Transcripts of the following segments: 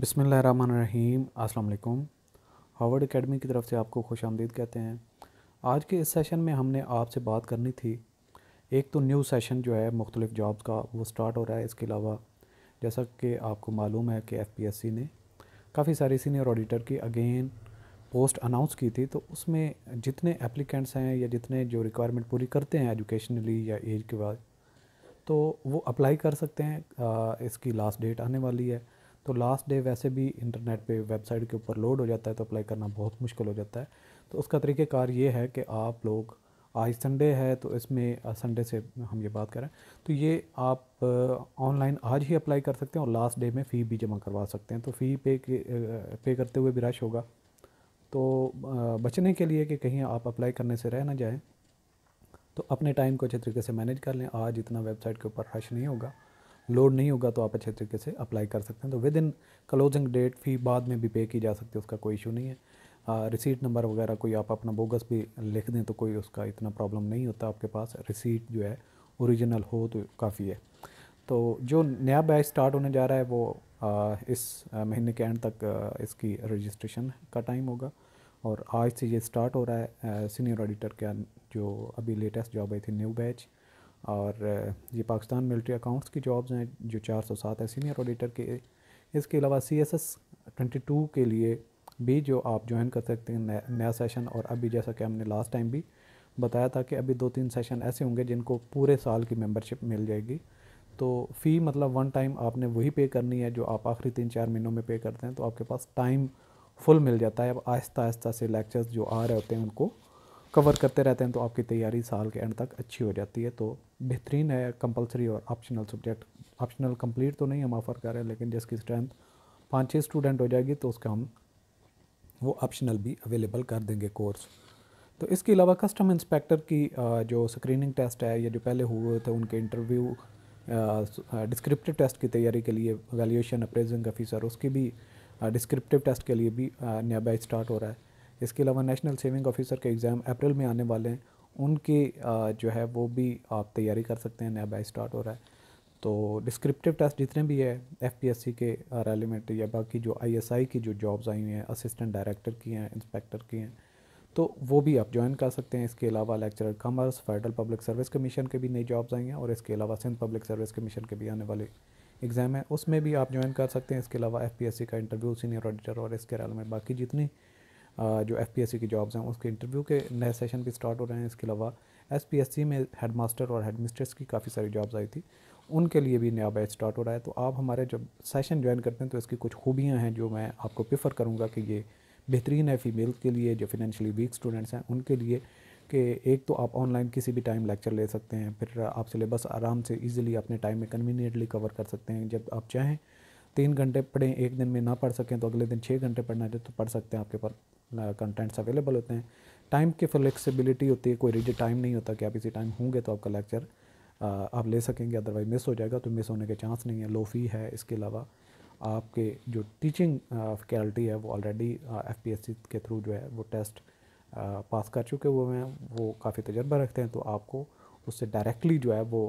बिसमीम् अल्लाम Howard academy की तरफ से आपको खुश आमदीद कहते हैं आज के इस सेशन में हमने आपसे बात करनी थी एक तो न्यू सेशन जो है मुख्तलिफ़ जॉब्स का वो स्टार्ट हो रहा है इसके अलावा जैसा कि आपको मालूम है कि एफ ने काफ़ी सारी सीनियर ऑडिटर की अगेन पोस्ट अनाउंस की थी तो उसमें जितने एप्लीकेंट्स हैं या जितने जो रिक्वायरमेंट पूरी करते हैं एजुकेशनली या एज के बाद तो वो अप्लाई कर सकते हैं इसकी लास्ट डेट आने वाली है तो लास्ट डे वैसे भी इंटरनेट पे वेबसाइट के ऊपर लोड हो जाता है तो अप्लाई करना बहुत मुश्किल हो जाता है तो उसका तरीक़ेकार ये है कि आप लोग आज संडे है तो इसमें संडे से हम ये बात करें तो ये आप ऑनलाइन आज ही अप्लाई कर सकते हैं और लास्ट डे में फ़ी भी जमा करवा सकते हैं तो फ़ी पे पे करते हुए भी रश होगा तो बचने के लिए कि कहीं आप अप्लाई करने से रह ना जाएँ तो अपने टाइम को अच्छे तरीके से मैनेज कर लें आज इतना वेबसाइट के ऊपर रश नहीं होगा लोड नहीं होगा तो आप अच्छे तरीके से अप्लाई कर सकते हैं तो within closing date fee बाद में भी पे की जा सकती है उसका कोई इशू नहीं है रिसीट नंबर वगैरह कोई आप अपना बोगस भी लिख दें तो कोई उसका इतना प्रॉब्लम नहीं होता आपके पास रिसीट जो है ओरिजिनल हो तो काफ़ी है तो जो नया बैच स्टार्ट होने जा रहा है वो आ, इस महीने के एंड तक आ, इसकी रजिस्ट्रेशन का टाइम होगा और आज से ये स्टार्ट हो रहा है सीनियर ऑडिटर का जो अभी लेटेस्ट जॉब आई थी न्यू बैच और ये पाकिस्तान मिलिट्री अकाउंट्स की जॉब्स हैं जो चार सौ सात है सीनियर ऑडिटर के इसके अलावा C S S twenty two के लिए भी जो आप ज्वाइन कर सकते हैं नया सेशन और अभी जैसा कि हमने लास्ट टाइम भी बताया था कि अभी दो तीन सेशन ऐसे होंगे जिनको पूरे साल की मेंबरशिप मिल जाएगी तो फ़ी मतलब वन टाइम आपने वही पे करनी है जो आप आखिरी तीन चार महीनों में पे करते हैं तो आपके पास टाइम फुल मिल जाता है अब आहिस्ता आहिस्ता से लेक्चर्स जो आ रहे होते हैं उनको कवर करते रहते हैं तो आपकी तैयारी साल के एंड तक अच्छी हो जाती है तो बेहतरीन है कंपलसरी और ऑप्शनल सब्जेक्ट ऑप्शनल कंप्लीट तो नहीं हम ऑफ़र कर रहे हैं लेकिन जिसकी स्ट्रेंथ पाँच छः स्टूडेंट हो जाएगी तो उसका हम वो ऑप्शनल भी अवेलेबल कर देंगे कोर्स तो इसके अलावा कस्टम इंस्पेक्टर की जो स्क्रीनिंग टेस्ट है या जो पहले हुए थे उनके इंटरव्यू डिस्क्रिप्टिव टेस्ट की तैयारी के लिए वैल्यूशन अप्रेजिंग ऑफिसर उसकी भी डिस्क्रिप्टिव टेस्ट के लिए भी नया बैच स्टार्ट हो रहा है इसके अलावा नेशनल सेविंग ऑफिसर के एग्ज़ाम अप्रैल में आने वाले हैं उनकी जो है वो भी आप तैयारी कर सकते हैं नया बैच स्टार्ट हो रहा है तो डिस्क्रिप्टिव टेस्ट जितने भी है एफ के रेलिमेंट तो या बाकी जो आई की जो जॉब्स आई हुई हैं असिस्टेंट डायरेक्टर की हैं इंस्पेक्टर की हैं तो वो भी आप ज्वाइन कर सकते हैं इसके अलावा lecturer commerce federal public service commission के भी नई जॉब्स आई हैं और इसके अलावा सिंध पब्लिक सर्विस कमीशन के भी आने वाले एग्ज़ाम है उसमें भी आप ज्वाइन कर सकते हैं इसके अलावा एफ का इंटरव्यू सीनियर ऑडिटर और इसके अलावा बाकी जितनी जो एफ की जॉब्स हैं उसके इंटरव्यू के नए सेशन भी स्टार्ट हो रहे हैं इसके अलावा एस में हेड मास्टर और हेड मिस्ट्रेस की काफ़ी सारी जॉब्स आई थी उनके लिए भी नया बैच स्टार्ट हो रहा है तो आप हमारे जब सेशन ज्वाइन करते हैं तो इसकी कुछ खूबियाँ हैं जो मैं आपको प्रेफर करूँगा कि ये बेहतरीन है फीमेल के लिए जो फिनेंशियली वीक स्टूडेंट्स हैं उनके लिए कि एक तो आप ऑनलाइन किसी भी टाइम लेक्चर ले सकते हैं फिर आप सिलेबस आराम से इजीली अपने टाइम में कन्वीनियंटली कवर कर सकते हैं जब आप चाहें तीन घंटे पढ़ें एक दिन में ना पढ़ सकें तो अगले दिन छः घंटे पढ़ना है तो पढ़ सकते हैं आपके पास कंटेंट्स अवेलेबल होते हैं टाइम की फ्लेक्सिबिलिटी होती है कोई रिजिड टाइम नहीं होता कि आप इसी टाइम होंगे तो आपका लेक्चर आप ले सकेंगे अदरवाइज मिस हो जाएगा तो मिस होने के चांस नहीं है लो फी है इसके अलावा आपके जो टीचिंग फैकल्टी है वो already F P S C के थ्रू जो है वो टेस्ट पास कर चुके हुए हैं वो काफ़ी तजर्बा रखते हैं तो आपको उससे डायरेक्टली जो है वो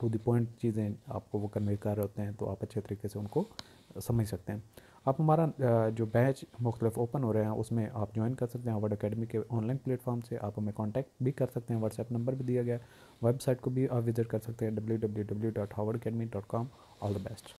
टू द पॉइंट चीज़ें आपको वो कन्वे कर रहे होते हैं तो आप अच्छे तरीके से उनको समझ सकते हैं आप हमारा जो बैच मुख्तलिफ ओपन हो रहे हैं उसमें आप ज्वाइन कर सकते हैं वर्ड अकेडमी के ऑनलाइन प्लेटफॉर्म से आप हमें कॉन्टैक्ट भी कर सकते हैं व्हाट्सएप नंबर भी दिया गया है वेबसाइट को भी आप विज़िट कर सकते हैं W W W dot Howard Academy dot com all the best